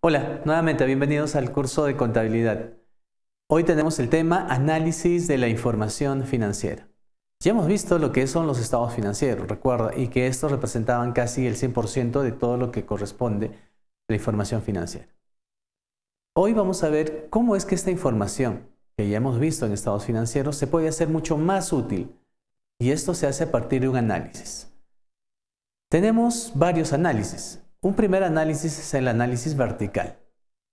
Hola, nuevamente bienvenidos al curso de contabilidad. Hoy tenemos el tema análisis de la información financiera. Ya hemos visto lo que son los estados financieros, recuerda, y que estos representaban casi el 100% de todo lo que corresponde a la información financiera. Hoy vamos a ver cómo es que esta información que ya hemos visto en estados financieros se puede hacer mucho más útil y esto se hace a partir de un análisis. Tenemos varios análisis. Un primer análisis es el análisis vertical.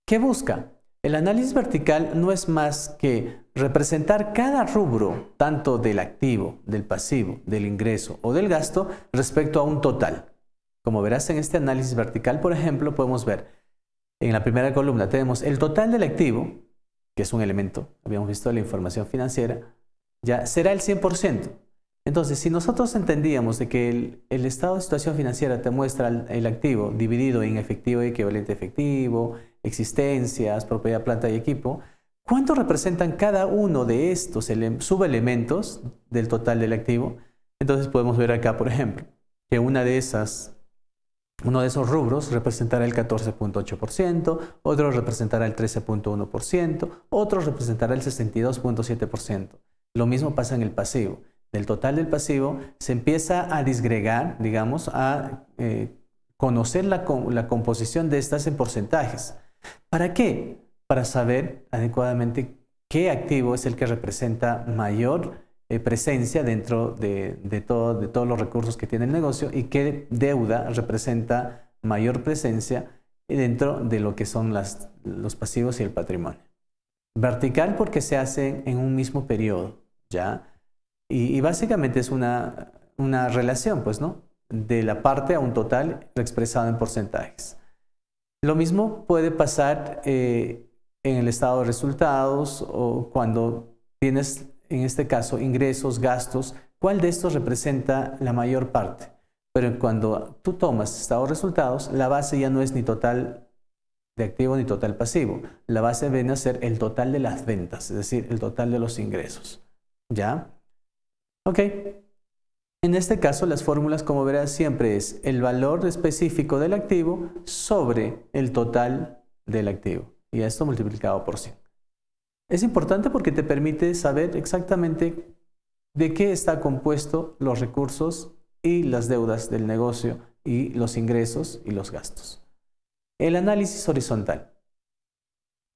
¿Qué busca? El análisis vertical no es más que representar cada rubro, tanto del activo, del pasivo, del ingreso o del gasto, respecto a un total. Como verás en este análisis vertical, por ejemplo, podemos ver en la primera columna tenemos el total del activo, que es un elemento, habíamos visto la información financiera, ya será el 100%. Entonces, si nosotros entendíamos de que el, estado de situación financiera te muestra el, activo dividido en efectivo y equivalente efectivo, existencias, propiedad, planta y equipo, ¿cuánto representan cada uno de estos subelementos del total del activo? Entonces podemos ver acá, por ejemplo, que una de esas, uno de esos rubros representará el 14.8%, otro representará el 13.1%, otro representará el 62.7%. Lo mismo pasa en el pasivo total del pasivo, se empieza a disgregar, digamos, a eh, conocer la, composición de estas en porcentajes. ¿Para qué? Para saber adecuadamente qué activo es el que representa mayor eh, presencia dentro de, de, de todos los recursos que tiene el negocio y qué deuda representa mayor presencia dentro de lo que son las, los pasivos y el patrimonio. Vertical porque se hace en un mismo periodo, ¿ya? Y, básicamente es una, una relación, pues, ¿no? De la parte a un total expresado en porcentajes. Lo mismo puede pasar eh, en el estado de resultados o cuando tienes, en este caso, ingresos, gastos, cuál de estos representa la mayor parte. Pero cuando tú tomas estado de resultados, la base ya no es ni total de activo ni total pasivo. La base viene a ser el total de las ventas, es decir, el total de los ingresos. ¿Ya? Ok. En este caso, las fórmulas, como verás, siempre es el valor específico del activo sobre el total del activo. Y esto multiplicado por 100. Es importante porque te permite saber exactamente de qué está compuesto los recursos y las deudas del negocio y los ingresos y los gastos. El análisis horizontal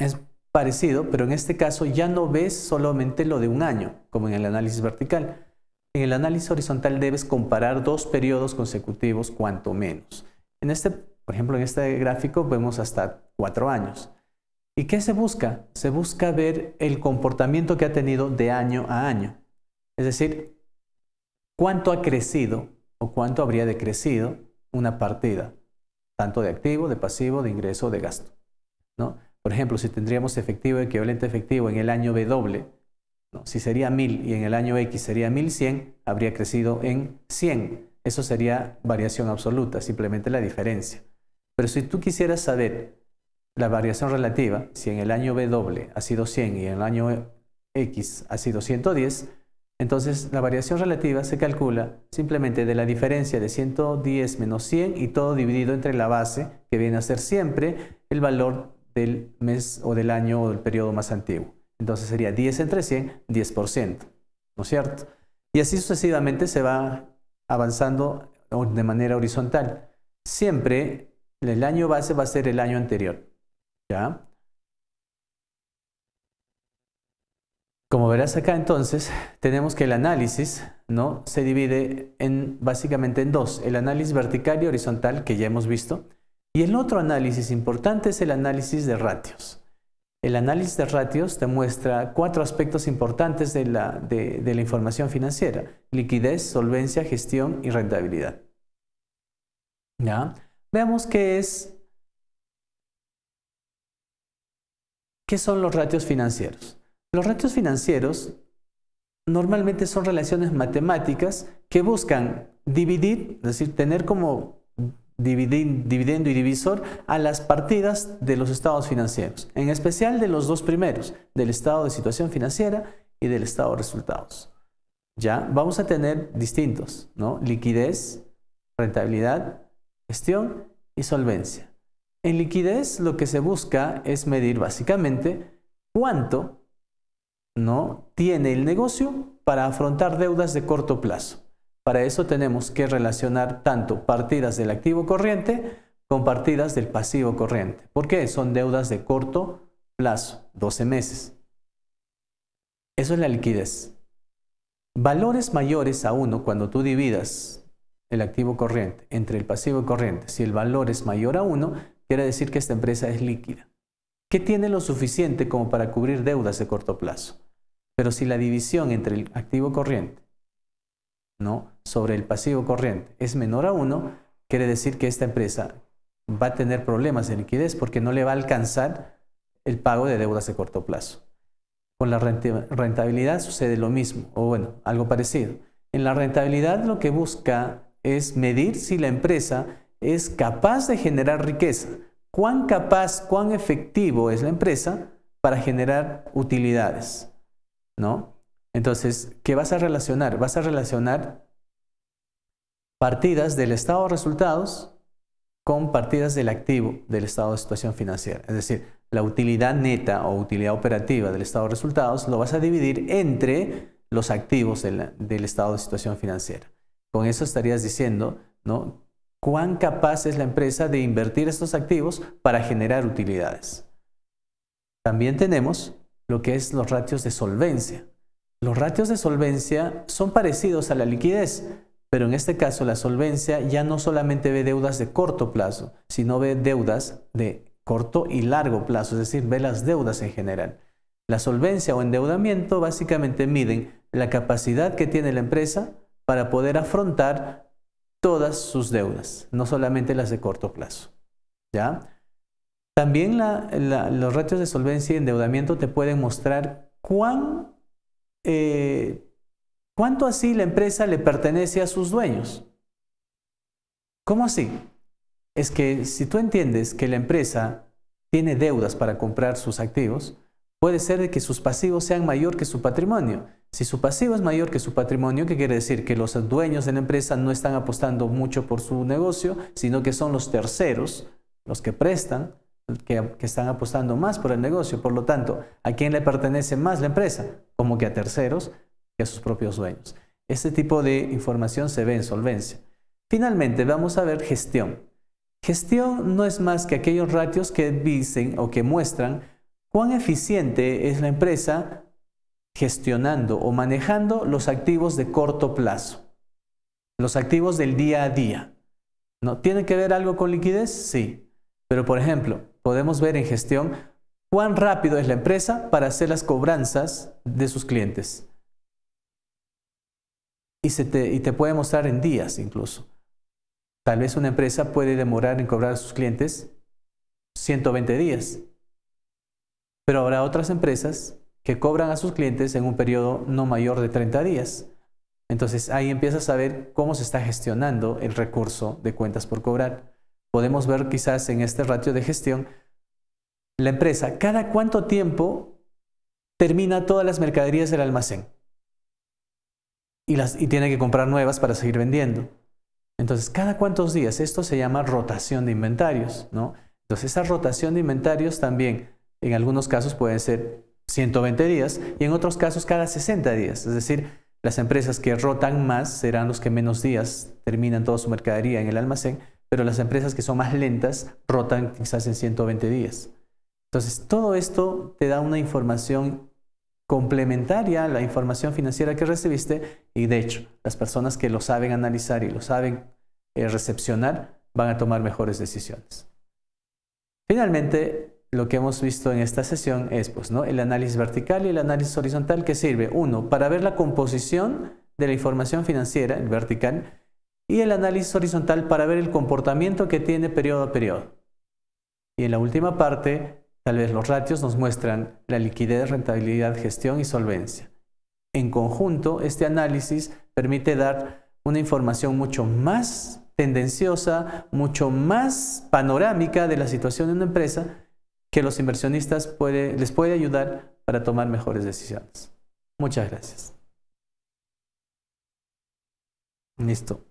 es parecido, pero en este caso ya no ves solamente lo de un año, como en el análisis vertical, en el análisis horizontal debes comparar dos periodos consecutivos cuanto menos. En este, por ejemplo, en este gráfico vemos hasta cuatro años. ¿Y qué se busca? Se busca ver el comportamiento que ha tenido de año a año. Es decir, cuánto ha crecido o cuánto habría decrecido una partida, tanto de activo, de pasivo, de ingreso o de gasto. Por ejemplo, si tendríamos efectivo equivalente efectivo en el año doble, si sería 1000 y en el año X sería 1100, habría crecido en 100. Eso sería variación absoluta, simplemente la diferencia. Pero si tú quisieras saber la variación relativa, si en el año B ha sido 100 y en el año X ha sido 110, entonces la variación relativa se calcula simplemente de la diferencia de 110 menos 100 y todo dividido entre la base, que viene a ser siempre el valor del mes o del año o del periodo más antiguo. Entonces sería 10 entre 100, 10%, ¿no es cierto? Y así sucesivamente se va avanzando de manera horizontal. Siempre el año base va a ser el año anterior, ¿ya? Como verás acá entonces, tenemos que el análisis ¿no? se divide en, básicamente en dos, el análisis vertical y horizontal que ya hemos visto, y el otro análisis importante es el análisis de ratios. El análisis de ratios te muestra cuatro aspectos importantes de la, información financiera. Liquidez, solvencia, gestión y rentabilidad. ¿Ya? Veamos qué es... ¿Qué son los ratios financieros? Los ratios financieros normalmente son relaciones matemáticas que buscan dividir, es decir, tener como dividendo y divisor a las partidas de los estados financieros, en especial de los dos primeros, del estado de situación financiera y del estado de resultados. Ya vamos a tener distintos, ¿no? Liquidez, rentabilidad, gestión y solvencia. En liquidez lo que se busca es medir básicamente cuánto ¿no? tiene el negocio para afrontar deudas de corto plazo. Para eso tenemos que relacionar tanto partidas del activo corriente con partidas del pasivo corriente. ¿Por qué? Son deudas de corto plazo, 12 meses. Eso es la liquidez. Valores mayores a 1 cuando tú dividas el activo corriente entre el pasivo corriente. Si el valor es mayor a 1, quiere decir que esta empresa es líquida. ¿qué tiene lo suficiente como para cubrir deudas de corto plazo. Pero si la división entre el activo corriente ¿no? sobre el pasivo corriente es menor a 1, quiere decir que esta empresa va a tener problemas de liquidez porque no le va a alcanzar el pago de deudas de corto plazo. Con la rentabilidad sucede lo mismo, o bueno, algo parecido. En la rentabilidad lo que busca es medir si la empresa es capaz de generar riqueza. ¿Cuán capaz, cuán efectivo es la empresa para generar utilidades? ¿No? Entonces, ¿qué vas a relacionar? Vas a relacionar partidas del estado de resultados con partidas del activo del estado de situación financiera. Es decir, la utilidad neta o utilidad operativa del estado de resultados lo vas a dividir entre los activos del, estado de situación financiera. Con eso estarías diciendo, ¿no? ¿Cuán capaz es la empresa de invertir estos activos para generar utilidades? También tenemos lo que es los ratios de solvencia. Los ratios de solvencia son parecidos a la liquidez, pero en este caso la solvencia ya no solamente ve deudas de corto plazo, sino ve deudas de corto y largo plazo, es decir, ve las deudas en general. La solvencia o endeudamiento básicamente miden la capacidad que tiene la empresa para poder afrontar todas sus deudas, no solamente las de corto plazo. ¿ya? También los ratios de solvencia y endeudamiento te pueden mostrar cuán eh, ¿cuánto así la empresa le pertenece a sus dueños? ¿Cómo así? Es que si tú entiendes que la empresa tiene deudas para comprar sus activos, puede ser que sus pasivos sean mayor que su patrimonio. Si su pasivo es mayor que su patrimonio, ¿qué quiere decir? Que los dueños de la empresa no están apostando mucho por su negocio, sino que son los terceros, los que prestan, que, que están apostando más por el negocio. Por lo tanto, ¿a quién le pertenece más la empresa? como que a terceros que a sus propios dueños. Este tipo de información se ve en solvencia. Finalmente, vamos a ver gestión. Gestión no es más que aquellos ratios que dicen o que muestran cuán eficiente es la empresa gestionando o manejando los activos de corto plazo, los activos del día a día. ¿No? ¿Tiene que ver algo con liquidez? Sí. Pero, por ejemplo, podemos ver en gestión cuán rápido es la empresa para hacer las cobranzas de sus clientes. Y, te, te puede mostrar en días incluso. Tal vez una empresa puede demorar en cobrar a sus clientes 120 días. Pero habrá otras empresas que cobran a sus clientes en un periodo no mayor de 30 días. Entonces ahí empiezas a ver cómo se está gestionando el recurso de cuentas por cobrar. Podemos ver quizás en este ratio de gestión la empresa, ¿cada cuánto tiempo termina todas las mercaderías del almacén? Y, tiene que comprar nuevas para seguir vendiendo. Entonces, ¿cada cuántos días? Esto se llama rotación de inventarios, ¿no? Entonces, esa rotación de inventarios también, en algunos casos puede ser 120 días y en otros casos cada 60 días. Es decir, las empresas que rotan más serán los que menos días terminan toda su mercadería en el almacén, pero las empresas que son más lentas rotan quizás en 120 días. Entonces, todo esto te da una información complementaria a la información financiera que recibiste y de hecho, las personas que lo saben analizar y lo saben eh, recepcionar van a tomar mejores decisiones. Finalmente, lo que hemos visto en esta sesión es pues, el análisis vertical y el análisis horizontal que sirve, uno, para ver la composición de la información financiera, el vertical, y el análisis horizontal para ver el comportamiento que tiene periodo a periodo. Y en la última parte, Tal vez los ratios nos muestran la liquidez, rentabilidad, gestión y solvencia. En conjunto, este análisis permite dar una información mucho más tendenciosa, mucho más panorámica de la situación de una empresa que los inversionistas les puede ayudar para tomar mejores decisiones. Muchas gracias. Listo.